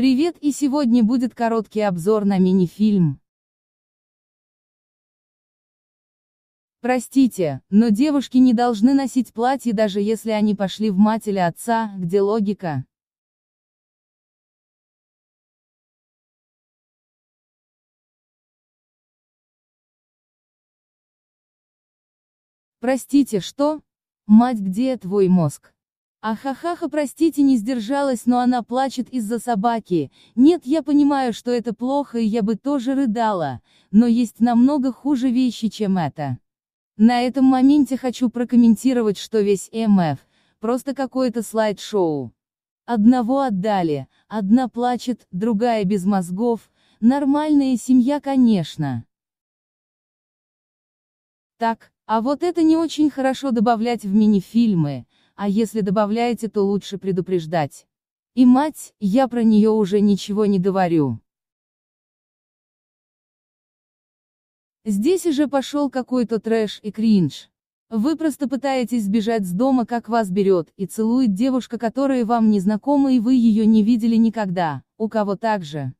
Привет и сегодня будет короткий обзор на мини-фильм. Простите, но девушки не должны носить платье даже если они пошли в мать или отца, где логика? Простите, что? Мать, где твой мозг? Ахахаха, простите, не сдержалась, но она плачет из-за собаки. Нет, я понимаю, что это плохо, и я бы тоже рыдала, но есть намного хуже вещи, чем это. На этом моменте хочу прокомментировать, что весь МФ просто какое-то слайд-шоу. Одного отдали, одна плачет, другая без мозгов, нормальная семья, конечно. Так, а вот это не очень хорошо добавлять в мини-фильмы а если добавляете, то лучше предупреждать. И мать, я про нее уже ничего не говорю. Здесь уже пошел какой-то трэш и кринж. Вы просто пытаетесь сбежать с дома, как вас берет и целует девушка, которая вам не знакома и вы ее не видели никогда, у кого так же.